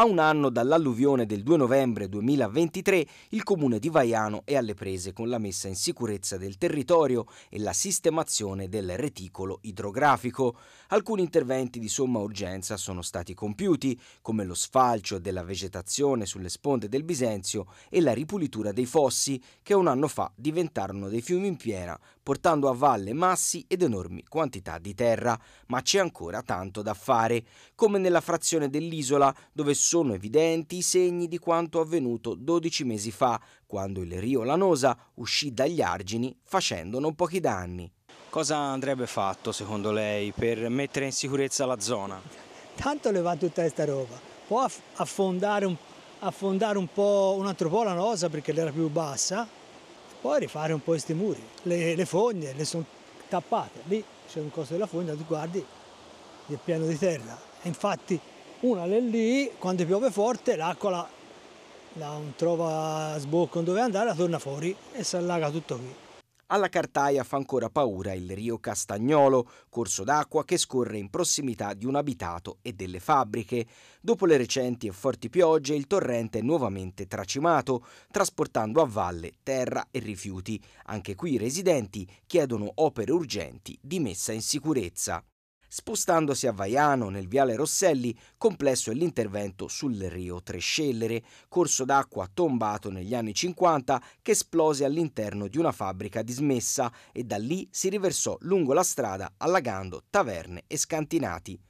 A un anno dall'alluvione del 2 novembre 2023, il comune di Vaiano è alle prese con la messa in sicurezza del territorio e la sistemazione del reticolo idrografico. Alcuni interventi di somma urgenza sono stati compiuti, come lo sfalcio della vegetazione sulle sponde del Bisenzio e la ripulitura dei fossi, che un anno fa diventarono dei fiumi in piena portando a valle massi ed enormi quantità di terra, ma c'è ancora tanto da fare, come nella frazione dell'isola dove sono evidenti i segni di quanto avvenuto 12 mesi fa, quando il Rio Lanosa uscì dagli argini facendo non pochi danni. Cosa andrebbe fatto secondo lei per mettere in sicurezza la zona? Tanto le va tutta questa roba, può affondare un, affondare un po' un altro po' la nosa perché l'era più bassa, poi rifare un po' questi muri, le, le fogne le sono tappate, lì c'è un costo della fogna, tu guardi, è pieno di terra. E infatti una lì, quando piove forte, l'acqua la, la non trova sbocco dove andare, la torna fuori e si allaga tutto qui alla Cartaia fa ancora paura il Rio Castagnolo, corso d'acqua che scorre in prossimità di un abitato e delle fabbriche. Dopo le recenti e forti piogge il torrente è nuovamente tracimato, trasportando a valle terra e rifiuti. Anche qui i residenti chiedono opere urgenti di messa in sicurezza. Spostandosi a Vaiano, nel viale Rosselli, complesso è l'intervento sul Rio Trescellere, corso d'acqua tombato negli anni 50 che esplose all'interno di una fabbrica dismessa e da lì si riversò lungo la strada allagando taverne e scantinati.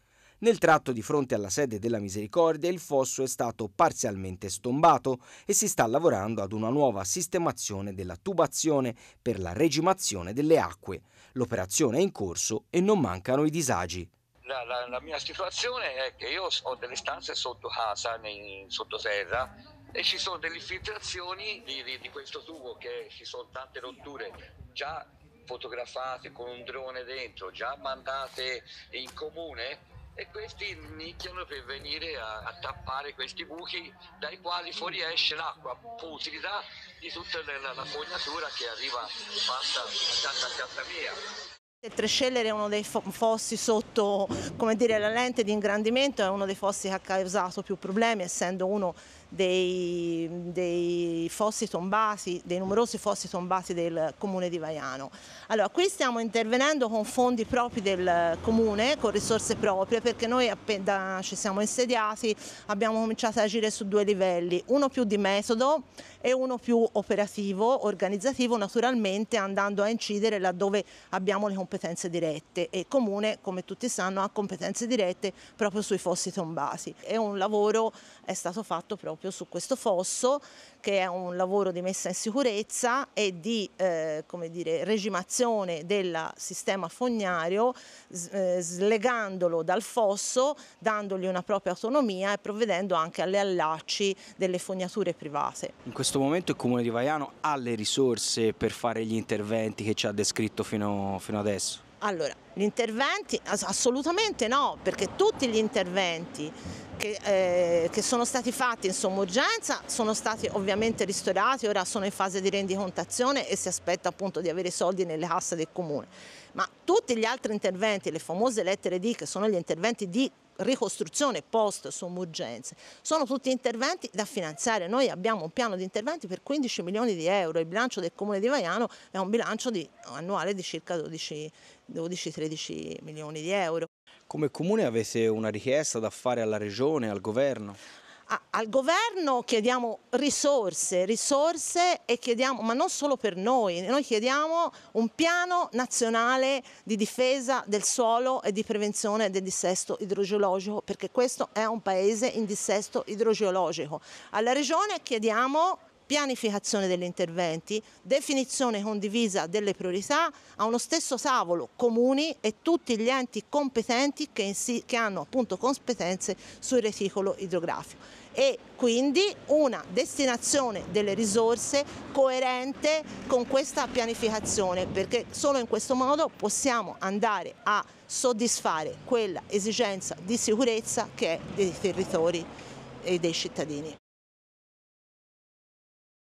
Nel tratto di fronte alla sede della Misericordia il fosso è stato parzialmente stombato e si sta lavorando ad una nuova sistemazione della tubazione per la regimazione delle acque. L'operazione è in corso e non mancano i disagi. La, la, la mia situazione è che io ho delle stanze sotto casa, nei, sottoterra, e ci sono delle infiltrazioni di, di, di questo tubo che ci sono tante rotture già fotografate con un drone dentro, già mandate in comune e questi nicchiano per venire a, a, tappare questi buchi dai quali fuoriesce l'acqua putrida di tutta la, la fognatura che arriva passa da casa mia. Il Tresceller è uno dei fossi sotto come dire, la lente di ingrandimento, è uno dei fossi che ha causato più problemi essendo uno dei, dei, fossi tombati, dei numerosi fossi tombati del comune di Vaiano. Allora, qui stiamo intervenendo con fondi propri del comune, con risorse proprie, perché noi appena ci siamo insediati abbiamo cominciato ad agire su due livelli, uno più di metodo e uno più operativo, organizzativo, naturalmente andando a incidere laddove abbiamo le competenze dirette e il comune, come tutti sanno, ha competenze dirette proprio sui fossi tombati e un lavoro è stato fatto proprio proprio su questo fosso che è un lavoro di messa in sicurezza e di eh, dire, regimazione del sistema fognario eh, slegandolo dal fosso, dandogli una propria autonomia e provvedendo anche alle allacci delle fognature private. In questo momento il Comune di Vaiano ha le risorse per fare gli interventi che ci ha descritto fino, fino adesso? Allora, gli interventi? Assolutamente no, perché tutti gli interventi che, eh, che, sono stati fatti in somma sono stati ovviamente ristorati, ora sono in fase di rendicontazione e si aspetta appunto di avere i soldi nelle casse del comune. Ma tutti gli altri interventi, le famose lettere D, che sono gli interventi di ricostruzione post somme sono tutti interventi da finanziare. Noi abbiamo un piano di interventi per 15 milioni di euro, il bilancio del comune di Vaiano è un bilancio di, annuale di circa 12-13 13 milioni di euro. Come comune avete una richiesta da fare alla regione, al governo? al governo chiediamo risorse, risorse e chiediamo, ma non solo per noi, noi chiediamo un piano nazionale di difesa del suolo e di prevenzione del dissesto idrogeologico, perché questo è un paese in dissesto idrogeologico. Alla regione chiediamo pianificazione degli interventi, definizione condivisa delle priorità a uno stesso tavolo comuni e tutti gli enti competenti che, si, che hanno appunto competenze sul reticolo idrografico e quindi una destinazione delle risorse coerente con questa pianificazione perché solo in questo modo possiamo andare a soddisfare quella esigenza di sicurezza che è dei territori e dei cittadini.